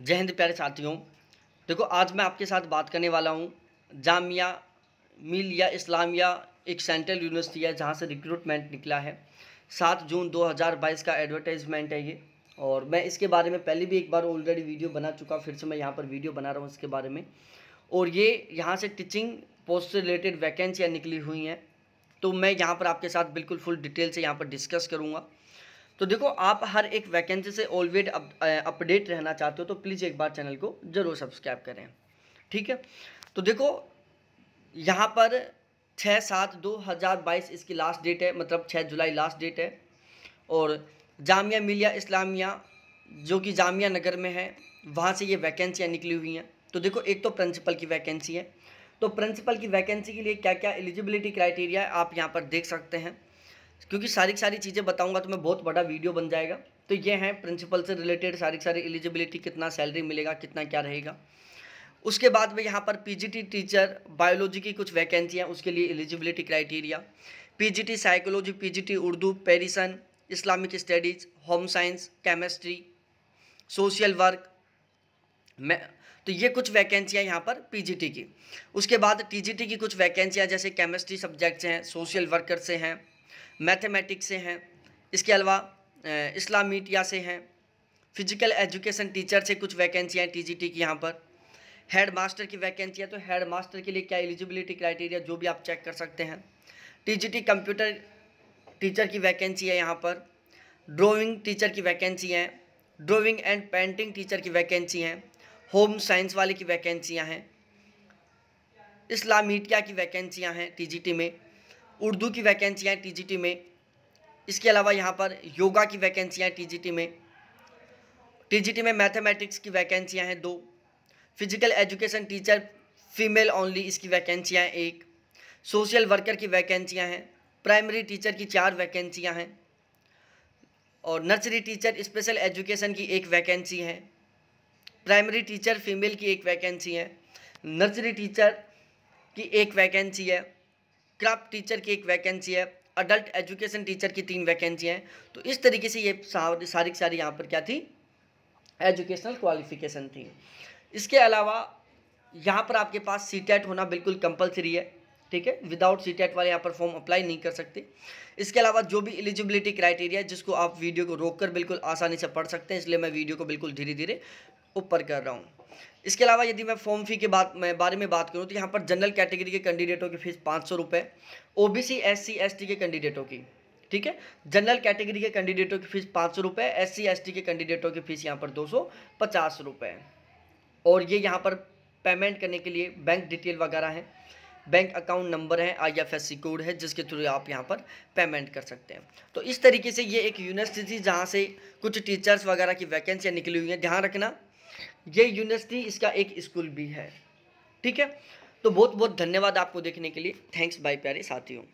जय हिंद प्यारे साथियों देखो आज मैं आपके साथ बात करने वाला हूँ जामिया मिलिया इस्लामिया एक सेंट्रल यूनिवर्सिटी है जहाँ से रिक्रूटमेंट निकला है सात जून 2022 का एडवर्टाइजमेंट है ये और मैं इसके बारे में पहले भी एक बार ऑलरेडी वीडियो बना चुका फिर से मैं यहाँ पर वीडियो बना रहा हूँ इसके बारे में और ये यहाँ से टीचिंग पोस्ट से रिलेटेड वैकेंसियाँ निकली हुई हैं तो मैं यहाँ पर आपके साथ बिल्कुल फुल डिटेल से यहाँ पर डिस्कस करूँगा तो देखो आप हर एक वैकेंसी से ऑलवेज अपडेट uh, रहना चाहते हो तो प्लीज़ एक बार चैनल को ज़रूर सब्सक्राइब करें ठीक है तो देखो यहाँ पर छः सात दो हज़ार बाईस इसकी लास्ट डेट है मतलब छः जुलाई लास्ट डेट है और जामिया मिलिया इस्लामिया जो कि जामिया नगर में है वहाँ से ये वैकेंसियाँ निकली हुई हैं तो देखो एक तो प्रिंसिपल की वैकेंसी है तो प्रिंसिपल की वैकेंसी के लिए क्या क्या एलिजिबिलिटी क्राइटेरिया आप यहाँ पर देख सकते हैं क्योंकि सारी सारी चीज़ें बताऊंगा तो मैं बहुत बड़ा वीडियो बन जाएगा तो ये हैं प्रिंसिपल से रिलेटेड सारी सारी एलिजिबिलिटी कितना सैलरी मिलेगा कितना क्या रहेगा उसके बाद में यहाँ पर पी टीचर बायोलॉजी की कुछ वैकेंसियाँ उसके लिए eligibility criteria P psychology P Urdu Persian Islamic studies home science chemistry social work मैं तो ये कुछ वैकेंसियाँ यहाँ पर पीजीटी की उसके बाद टीजीटी की कुछ वैकेंसियाँ जैसे केमिस्ट्री सब्जेक्ट्स हैं सोशल वर्कर से हैं मैथमेटिक्स से हैं इसके अलावा इस्लाम मीडिया से हैं फिजिकल एजुकेशन टीचर से कुछ वैकेंसियाँ टी जी टी की यहाँ पर हेड मास्टर की वैकेंसी है तो हेड मास्टर के लिए क्या एलिजिबिलिटी क्राइटेरिया जो भी आप चेक कर सकते हैं T G T computer teacher की वैकेंसी है यहाँ पर ड्राइंग टीचर की वैकेंसी हैं ड्राइंग एंड पेंटिंग टीचर की वैकेंसी हैं होम साइंस वाले की वैकेंसियाँ हैं इस्लामीटिया की वैकेंसियाँ हैं टी में उर्दू की वैकेंसियाँ टीजीटी में इसके अलावा यहाँ पर योगा की वैकेंसियाँ टीजीटी में टीजीटी में मैथमेटिक्स की वैकेंसियाँ हैं दो physical education teacher female only इसकी वैकेंसियाँ एक सोशल वर्कर की वैकेंसियाँ हैं प्राइमरी टीचर की चार वैकेंसियाँ हैं और नर्सरी टीचर स्पेशल एजुकेशन की एक वैकेंसी है प्राइमरी टीचर फीमेल की एक वैकेंसी है नर्सरी टीचर की एक वैकेंसी है क्राफ्ट टीचर की एक वैकेंसी है अडल्ट एजुकेशन टीचर की तीन वैकेंसी हैं तो इस तरीके से ये सारी सारी यहाँ पर क्या थी एजुकेशनल क्वालिफिकेशन थी इसके अलावा यहाँ पर आपके पास सी होना बिल्कुल कंपलसरी है ठीक है विदाउट सी टेट वाले यहाँ पर फॉर्म अप्लाई नहीं कर सकते इसके अलावा जो भी एलिजिबिलिटी क्राइटेरिया है जिसको आप वीडियो को रोककर बिल्कुल आसानी से पढ़ सकते हैं इसलिए मैं वीडियो को बिल्कुल धीरे धीरे ऊपर कर रहा हूँ इसके अलावा यदि मैं फॉर्म फ़ी के बात मैं बारे में बात करूँ तो यहाँ पर जनरल कैटेगरी के कैंडिडेटों की फ़ीस पाँच सौ रुपये O B C S C S T के कैंडिडेटों की ठीक है जनरल कैटेगरी के कैंडिडेटों की फ़ीस पाँच सौ रुपये एस सी एस टी के कैंडिडेटों की फ़ीस यहाँ पर दो सौ पचास रुपये और ये यहाँ पर पेमेंट करने के लिए बैंक डिटेल वगैरह है बैंक अकाउंट नंबर है I F S C code है जिसके थ्रू आप यहाँ पर पेमेंट कर सकते हैं तो इस तरीके से ये एक यूनिवर्सिटी थी जहाँ से कुछ टीचर्स वगैरह की वैकेंसियाँ निकली हुई हैं ध्यान रखना ये यूनिवर्सिटी इसका एक स्कूल भी है ठीक है तो बहुत बहुत धन्यवाद आपको देखने के लिए थैंक्स बाय प्यारे साथियों